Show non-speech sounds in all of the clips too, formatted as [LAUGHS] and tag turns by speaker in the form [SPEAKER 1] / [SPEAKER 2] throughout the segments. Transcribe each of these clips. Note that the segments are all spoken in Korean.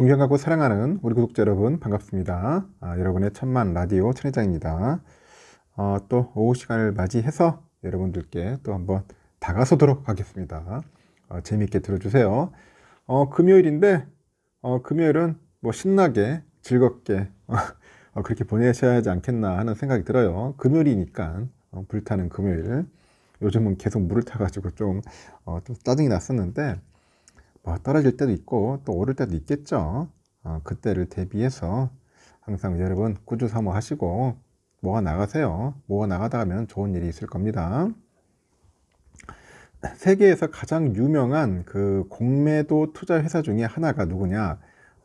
[SPEAKER 1] 존경하고 사랑하는 우리 구독자 여러분 반갑습니다. 아, 여러분의 천만 라디오 천혜장입니다 어, 또 오후 시간을 맞이해서 여러분들께 또 한번 다가서도록 하겠습니다. 어, 재미있게 들어주세요. 어, 금요일인데 어, 금요일은 뭐 신나게 즐겁게 [LAUGHS] 어, 그렇게 보내셔야 하지 않겠나 하는 생각이 들어요. 금요일이니까 어, 불타는 금요일. 요즘은 계속 물을 타가지고 좀, 어, 좀 짜증이 났었는데 어, 떨어질 때도 있고 또 오를 때도 있겠죠. 어, 그때를 대비해서 항상 여러분 꾸준 사모하시고 모아 나가세요. 모아 나가다면 좋은 일이 있을 겁니다. 세계에서 가장 유명한 그 공매도 투자 회사 중에 하나가 누구냐?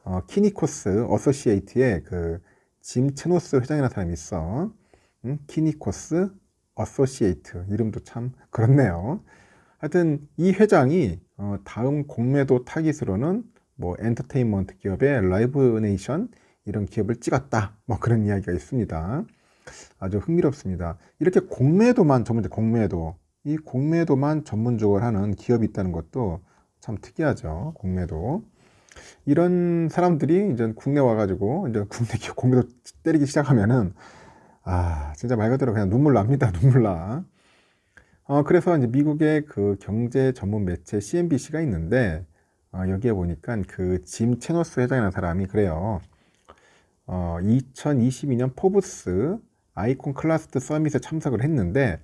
[SPEAKER 1] 어, 키니코스 어소시에이트의 그 짐 체노스 회장이라는 사람이 있어. 음? 키니코스 어소시에이트 이름도 참 그렇네요. 하여튼 이 회장이 어, 다음 공매도 타깃으로는 뭐 엔터테인먼트 기업의 라이브 네이션 이런 기업을 찍었다 뭐 그런 이야기가 있습니다 아주 흥미롭습니다 이렇게 공매도만 전문적 공매도 이 공매도만 전문적으로 하는 기업이 있다는 것도 참 특이하죠 공매도 이런 사람들이 이제 국내 와가지고 이제 국내 기업 공매도 때리기 시작하면은 아 진짜 말 그대로 그냥 눈물 납니다 [LAUGHS] 눈물 나 어, 그래서 이제 미국의 그 경제 전문 매체 CNBC가 있는데 어, 여기에 보니까 그짐 채너스 회장이라는 사람이 그래요. 어, 2022년 포브스 아이콘 클라스트 서밋에 참석을 했는데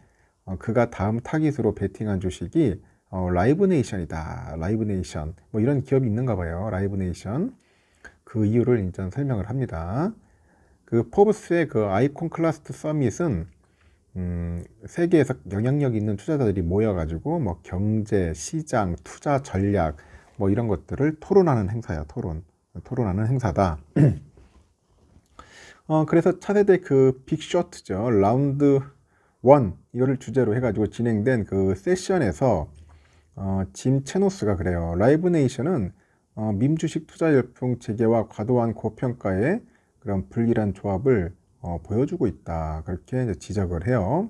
[SPEAKER 1] 어, 그가 다음 타깃으로 베팅한 주식이 어, 라이브네이션이다. 라이브네이션 뭐 이런 기업이 있는가 봐요. 라이브네이션 그 이유를 일단 설명을 합니다. 그 포브스의 그 아이콘 클라스트 서밋은 음, 세계에서 영향력 있는 투자자들이 모여가지고 뭐 경제, 시장, 투자 전략 뭐 이런 것들을 토론하는 행사야 토론 토론하는 행사다. [CLEARS THROAT] 어, 그래서 차세대 그 빅쇼트죠 라운드 원 이거를 주제로 해가지고 진행된 그 세션에서 어, 짐 체노스가 그래요. 라이브 네이션은 어, 민 주식 투자 열풍 재개와 과도한 고평가의 그런 불길한 조합을 어, 보여주고 있다. 그렇게 지적을 해요.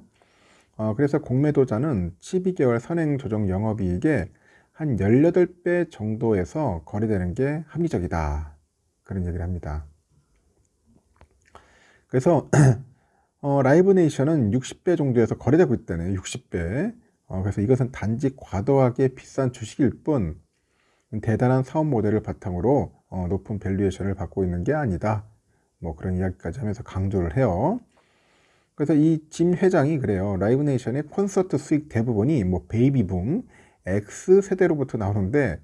[SPEAKER 1] 어, 그래서 공매도자는 12개월 선행 조정 영업이익에 한 18배 정도에서 거래되는 게 합리적이다. 그런 얘기를 합니다. 그래서 [CLEARS THROAT] 어, 라이브네이션은 60배 정도에서 거래되고 있다네요. 60배. 어, 그래서 이것은 단지 과도하게 비싼 주식일 뿐 대단한 사업 모델을 바탕으로 어, 높은 밸류에이션을 받고 있는 게 아니다. 뭐 그런 이야기까지 하면서 강조를 해요. 그래서 이 짐 회장이 그래요. 라이브네이션의 콘서트 수익 대부분이 뭐 베이비붐, X세대로부터 나오는데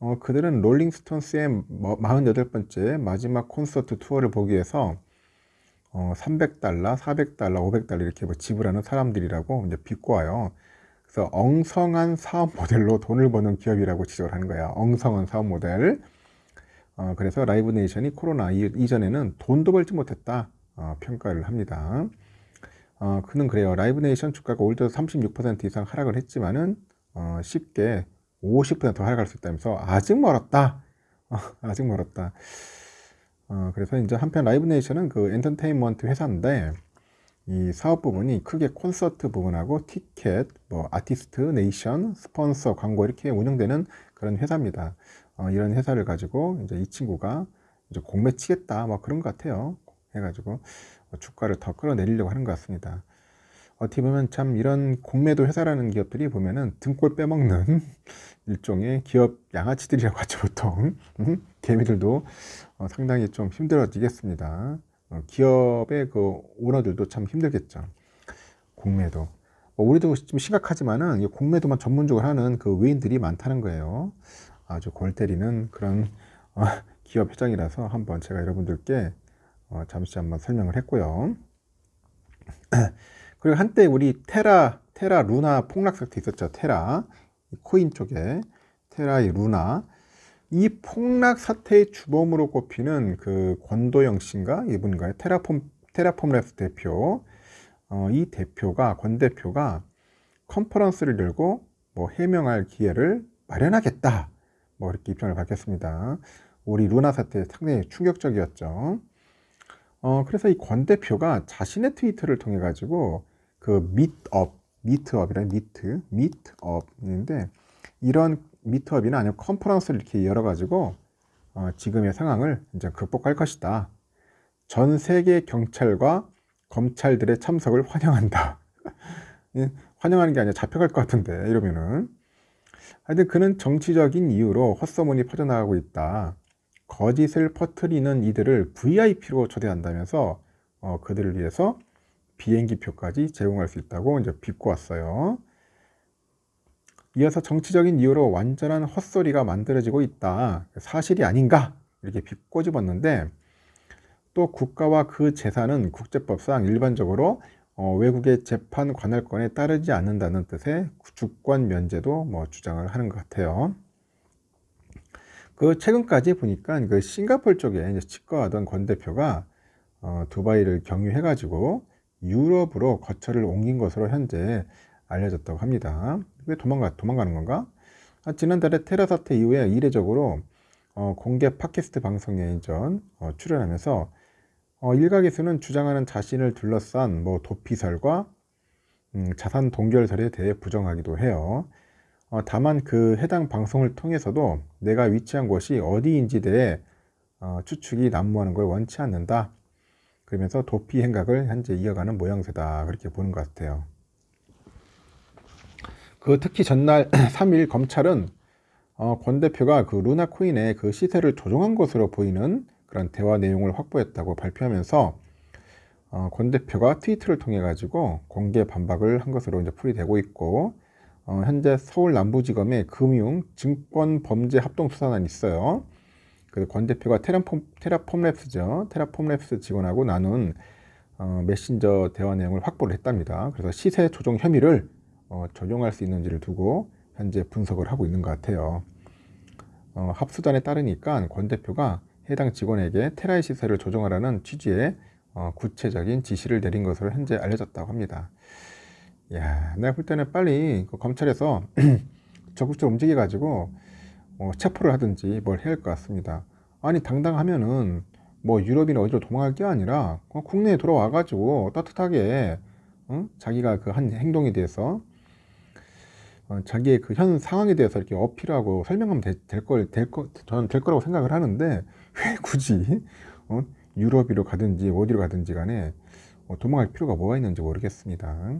[SPEAKER 1] 어, 그들은 롤링스톤스의 48번째 뭐 마지막 콘서트 투어를 보기 위해서 어, 300달러, 400달러, 500달러 이렇게 뭐 지불하는 사람들이라고 이제 비꼬아요. 그래서 엉성한 사업 모델로 돈을 버는 기업이라고 지적을 하는 거야. 엉성한 사업 모델. 어, 그래서 라이브 네이션이 코로나 이전에는 돈도 벌지 못했다 어, 평가를 합니다. 어, 그는 그래요. 라이브 네이션 주가가 올들어36% 이상 하락을 했지만은 어, 쉽게 5 0 하락할 수 있다면서 아직 멀었다. 어, [LAUGHS] 아직 멀었다. 어, 그래서 이제 한편 라이브 네이션은 그 엔터테인먼트 회사인데 이 사업 부분이 크게 콘서트 부분하고 티켓, 뭐 아티스트, 네이션, 스폰서, 광고 이렇게 운영되는 그런 회사입니다. 어, 이런 회사를 가지고 이제 이 친구가 이제 공매 치겠다 뭐 그런 것 같아요. 해가지고 어, 주가를 더 끌어내리려고 하는 것 같습니다. 어떻게 보면 참 이런 공매도 회사라는 기업들이 보면은 등골 빼먹는 [LAUGHS] 일종의 기업 양아치들이라고 하죠 보통 음? 개미들도 어, 상당히 좀 힘들어지겠습니다. 어, 기업의 그 오너들도 참 힘들겠죠. 공매도 어, 우리도 좀 심각하지만은 공매도만 전문적으로 하는 그 외인들이 많다는 거예요. 아주 골 때리는 그런 어, [LAUGHS] 기업 회장이라서 한번 제가 여러분들께 어, 잠시 한번 설명을 했고요. [CLEARS THROAT] 그리고 한때 우리 테라, 테라 루나 폭락 사태 있었죠. 테라 코인 쪽에 테라의 루나 이 폭락 사태의 주범으로 꼽히는 그 권도영 씨인가 이분과의 테라폼 테라폼랩스 대표 어, 이 대표가 권 대표가 컨퍼런스를 열고 뭐 해명할 기회를 마련하겠다 뭐 이렇게 입장을 밝혔습니다. 우리 루나 사태 상당히 충격적이었죠. 어, 그래서 이 권 대표가 자신의 트위터를 통해 가지고 그 밑업, 미트업이란 미트, 미트업인데 이런 미트업이나 아니면 컨퍼런스를 이렇게 열어 가지고 어, 지금의 상황을 이제 극복할 것이다. 전 세계 경찰과 검찰들의 참석을 환영한다. [LAUGHS] 예, 환영하는 게 아니라 잡혀갈 것 같은데 이러면은 하여튼 그는 정치적인 이유로 헛소문이 퍼져나가고 있다. 거짓을 퍼뜨리는 이들을 VIP로 초대한다면서 어, 그들을 위해서 비행기표까지 제공할 수 있다고 이제 비꼬았어요. 이어서 정치적인 이유로 완전한 헛소리가 만들어지고 있다. 사실이 아닌가? 이렇게 비꼬집었는데 또 국가와 그 재산은 국제법상 일반적으로 어, 외국의 재판 관할권에 따르지 않는다는 뜻의 주권 면제도 뭐 주장을 하는 것 같아요. 그 최근까지 보니까 그 싱가폴 쪽에 이제 치과하던 권 대표가 어, 두바이를 경유해가지고 유럽으로 거처를 옮긴 것으로 현재 알려졌다고 합니다. 왜 도망가 도망가는 건가? 아, 지난달에 테러 사태 이후에 이례적으로 어, 공개 팟캐스트 방송에 전 어, 출연하면서 어, 일각에서는 주장하는 자신을 둘러싼 뭐 도피설과 음, 자산 동결설에 대해 부정하기도 해요. 어, 다만 그 해당 방송을 통해서도 내가 위치한 곳이 어디인지 대해 어, 추측이 난무하는 걸 원치 않는다. 그러면서 도피 행각을 현재 이어가는 모양새다. 그렇게 보는 것 같아요. 그 특히 전날 3일 [CLEARS THROAT] 검찰은 어, 권 대표가 그 루나코인의 그 시세를 조종한 것으로 보이는 그런 대화 내용을 확보했다고 발표하면서 어, 권 대표가 트위터를 통해 가지고 공개 반박을 한 것으로 이제 풀이되고 있고 어, 현재 서울 남부지검에 금융 증권 범죄 합동 수사단이 있어요. 그래서 권 대표가 테라폼, 테라폼랩스죠. 테라폼랩스 직원하고 나눈 어, 메신저 대화 내용을 확보를 했답니다. 그래서 시세 조정 혐의를 어, 적용할 수 있는지를 두고 현재 분석을 하고 있는 것 같아요. 어, 합수단에 따르니까 권 대표가 해당 직원에게 테라이 시세를 조정하라는 취지의 어, 구체적인 지시를 내린 것으로 현재 알려졌다고 합니다. 야, 내가 볼 때는 빨리 그 검찰에서 [CLEARS THROAT] 적극적으로 움직여 가지고 어, 뭐, 체포를 하든지 뭘 해야 할 것 같습니다. 아니 당당하면은 뭐 유럽이나 어디로 도망갈 게 아니라 국내에 돌아와 가지고 따뜻하게 어? 자기가 그 한 행동에 대해서 어, 자기의 그 현 상황에 대해서 이렇게 어필하고 설명하면 될걸될거 될 거, 저는 될 거라고 생각을 하는데 왜 굳이 어? 유럽으로 가든지 어디로 가든지 간에 어, 도망갈 필요가 뭐가 있는지 모르겠습니다.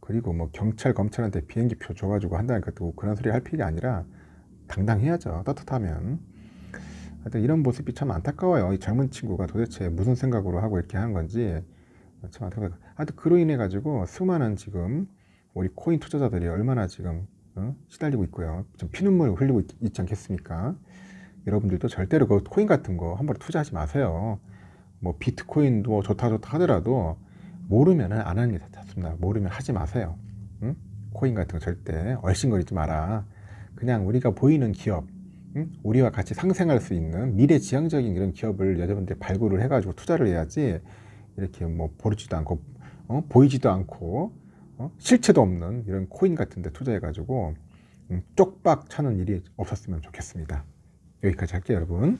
[SPEAKER 1] 그리고 뭐 경찰 검찰한테 비행기표 줘가지고 한다니까 또 뭐 그런 소리 할 필요 가 아니라 당당해야죠 따뜻하면 하여튼 이런 모습이 참 안타까워요 이 젊은 친구가 도대체 무슨 생각으로 하고 이렇게 하는 건지 어, 참 안타까워요 하여튼 그로 인해 가지고 수많은 지금 우리 코인 투자자들이 얼마나 지금 어? 시달리고 있고요. 좀 피눈물 흘리고 있, 지 않겠습니까? 여러분들도 절대로 그 코인 같은 거 함부로 투자하지 마세요. 뭐 비트코인도 좋다 좋다 하더라도 모르면안 하는 게 좋습니다. 모르면 하지 마세요. 응? 코인 같은 거 절대 얼씬거리지 마라. 그냥 우리가 보이는 기업, 응? 우리와 같이 상생할 수 있는 미래지향적인 이런 기업을 여러분들이 발굴을 해가지고 투자를 해야지 이렇게 뭐 보르지도 않고 어? 보이지도 않고 어? 실체도 없는 이런 코인 같은 데 투자해가지고 음, 쪽박 차는 일이 없었으면 좋겠습니다. 여기까지 할게요, 여러분.